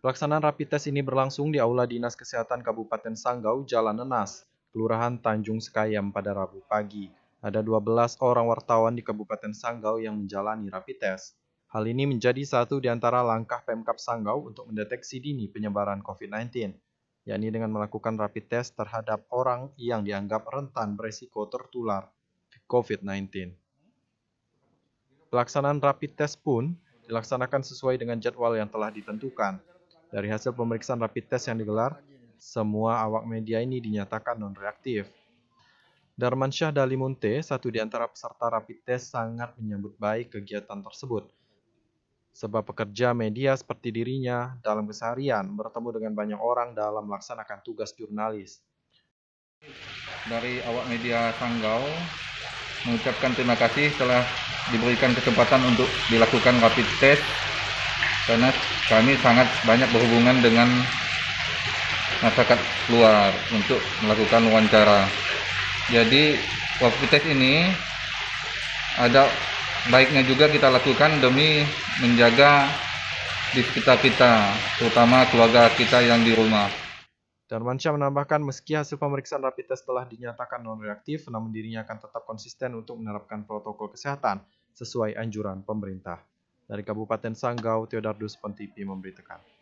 Pelaksanaan rapid test ini berlangsung di Aula Dinas Kesehatan Kabupaten Sanggau, Jalan Nenas, Kelurahan Tanjung Sekayam pada Rabu pagi. Ada 12 orang wartawan di Kabupaten Sanggau yang menjalani rapid test. Hal ini menjadi satu di antara langkah Pemkap Sanggau untuk mendeteksi dini penyebaran COVID-19, yakni dengan melakukan rapid test terhadap orang yang dianggap rentan beresiko tertular COVID-19. Pelaksanaan rapid test pun dilaksanakan sesuai dengan jadwal yang telah ditentukan, dari hasil pemeriksaan rapid test yang digelar, semua awak media ini dinyatakan non-reaktif. Darmansyah Dalimunte, satu di antara peserta rapid test, sangat menyambut baik kegiatan tersebut. Sebab pekerja media seperti dirinya dalam keseharian bertemu dengan banyak orang dalam melaksanakan tugas jurnalis. Dari awak media Tanggau mengucapkan terima kasih telah diberikan kesempatan untuk dilakukan rapid test karena kami sangat banyak berhubungan dengan masyarakat luar untuk melakukan wawancara jadi waktu tes ini ada baiknya juga kita lakukan demi menjaga di sekitar kita, terutama keluarga kita yang di rumah. Darmansyah menambahkan meski hasil pemeriksaan rapid test telah dinyatakan non-reaktif, namun dirinya akan tetap konsisten untuk menerapkan protokol kesehatan sesuai anjuran pemerintah dari Kabupaten Sanggau, Theodardus Pontipi memberitakan.